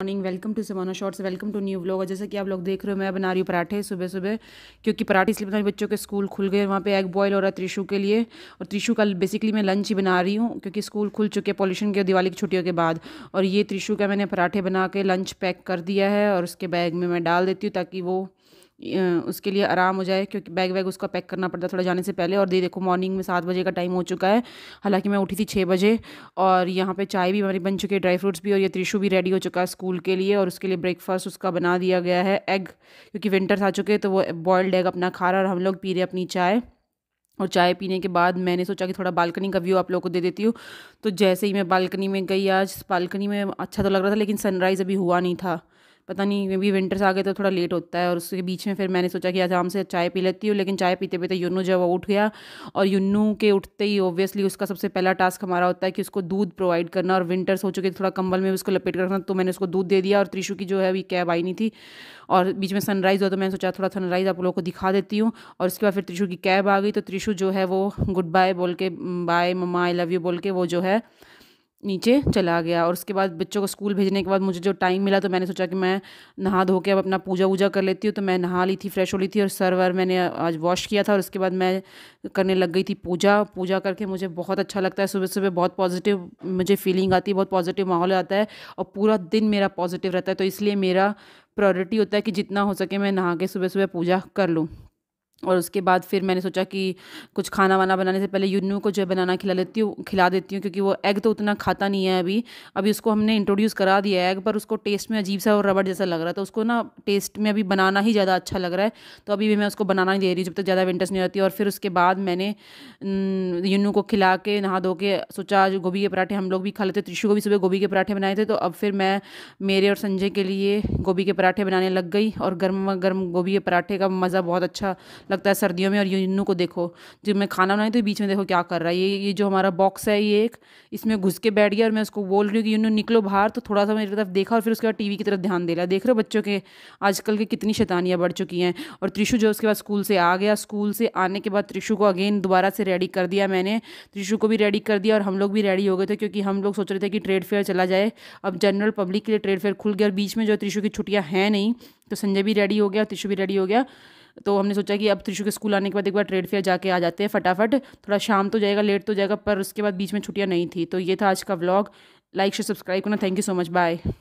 morning welcome to Samana shorts welcome to new vlog जैसे कि आप लोग देख रहे हो मैं बना रही हूँ पराठे सुबह सुबह क्योंकि पराठे इसलिए बना रही बच्चों के स्कूल खुल गए वहाँ पे एग बॉयल हो रहा है त्रिशु के लिए और त्रिशु का बेसिकली मैं लंच ही बना रही हूँ क्योंकि स्कूल खुल चुके हैं पॉल्यूशन के दिवाली की छुट्टियों के बाद और ये त्रिशु का मैंने पराठे बना के लंच पैक कर दिया है और उसके बैग में मैं डाल देती हूँ ताकि वो उसके लिए आराम हो जाए क्योंकि बैग वैग उसका पैक करना पड़ता थोड़ा जाने से पहले और दे देखो मॉर्निंग में सात बजे का टाइम हो चुका है हालांकि मैं उठी थी छः बजे और यहाँ पे चाय भी हमारी बन चुकी है ड्राई फ्रूट्स भी और ये त्रिशु भी रेडी हो चुका है स्कूल के लिए और उसके लिए ब्रेकफास्ट उसका बना दिया गया है एग क्योंकि विंटर्स आ चुके हैं तो वो बॉयल्ड एग अपना खा रहा और हम लोग पी रहे अपनी चाय और चाय पीने के बाद मैंने सोचा कि थोड़ा बालकनी का व्यू आप लोगों को दे देती हूँ तो जैसे ही मैं बालकनी में गई आज बालकनी में अच्छा तो लग रहा था लेकिन सनराइज़ अभी हुआ नहीं था पता नहीं मे भी विंटर्स आ गए तो थोड़ा लेट होता है और उसके बीच में फिर मैंने सोचा कि आज आराम से चाय पी लेती हूँ लेकिन चाय पीते पीते युनू जब उठ गया और यूनू के उठते ही ऑब्वियसली उसका सबसे पहला टास्क हमारा होता है कि उसको दूध प्रोवाइड करना और विंटर्स हो चुके थे थोड़ा कंबल में उसको लपेट कर रखना तो मैंने उसको दूध दे दिया और त्रिशु की जो है अभी कैब आई नहीं थी और बीच में सनराइज़ हुआ तो मैंने सोचा थोड़ा सनराइज़ आप लोगों को दिखा देती हूँ और उसके बाद फिर त्रिशु की कैब आ गई तो त्रिशु जो है वो गुड बाय बोल के bye mama I love you बोल के वो जो है नीचे चला गया और उसके बाद बच्चों को स्कूल भेजने के बाद मुझे जो टाइम मिला तो मैंने सोचा कि मैं नहा धो के अब अपना पूजा वूजा कर लेती हूँ तो मैं नहा ली थी फ्रेश हो ली थी और सर वर मैंने आज वॉश किया था और उसके बाद मैं करने लग गई थी पूजा पूजा करके मुझे बहुत अच्छा लगता है सुबह सुबह बहुत पॉजिटिव मुझे फीलिंग आती है बहुत पॉजिटिव माहौल आता है और पूरा दिन मेरा पॉजिटिव रहता है तो इसलिए मेरा प्रायोरिटी होता है कि जितना हो सके मैं नहा के सुबह सुबह पूजा कर लूँ और उसके बाद फिर मैंने सोचा कि कुछ खाना वाना बनाने से पहले यूनू को जो है बनाना खिला लेती हूँ खिला देती हूँ क्योंकि वो एग तो उतना खाता नहीं है अभी अभी उसको हमने इंट्रोड्यूस करा दिया है एग पर उसको टेस्ट में अजीब सा और रबड़ जैसा लग रहा है तो उसको ना टेस्ट में अभी बनाना ही ज़्यादा अच्छा लग रहा है तो अभी भी मैं उसको बनाना नहीं दे रही जब तक ज़्यादा विंटर्स नहीं होती और फिर उसके बाद मैंने यूनू को खिला के नहा धो के सोचा जो गोभी के पराठे हम लोग भी खा लेते त्रिशु को भी सुबह गोभी के पराठे बनाए थे तो अब फिर मैं मेरे और संजय के लिए गोभी के पराठे बनाने लग गई और गर्म गर्म गोभी के पराठे का मज़ा बहुत अच्छा लगता है सर्दियों में और यूनू को देखो जब मैं खाना बनाई तो बीच में देखो क्या कर रहा है ये ये जो हमारा बॉक्स है ये एक इसमें घुस के बैठ गया और मैं उसको बोल रही हूँ कि यूनू निकलो बाहर तो थोड़ा सा मेरी तरफ देखा और फिर उसके बाद टी की तरफ ध्यान दे रहा देख रहे हो बच्चों के आजकल की कितनी शैतानियाँ बढ़ चुकी हैं और त्रिशु जो उसके बाद स्कूल से आ गया स्कूल से आने के बाद त्रिशु को अगेन दोबारा से रेडी कर दिया मैंने त्रिशु को भी रेडी कर दिया और हम लोग भी रेडी हो गए थे क्योंकि हम लोग सोच रहे थे कि ट्रेड फेयर चला जाए अब जनरल पब्लिक के लिए ट्रेड फेयर खुल गया और बीच में जो त्रिशु की छुट्टियाँ हैं नहीं तो संजय भी रेडी हो गया और त्रिशु भी रेडी हो गया तो हमने सोचा कि अब त्रिशु के स्कूल आने के बाद एक बार ट्रेड फेयर जाके आ जाते हैं फटाफट थोड़ा शाम तो जाएगा लेट तो जाएगा पर उसके बाद बीच में छुट्टियाँ नहीं थी तो ये था आज का व्लॉग लाइक शेयर सब्सक्राइब करना thank you so much bye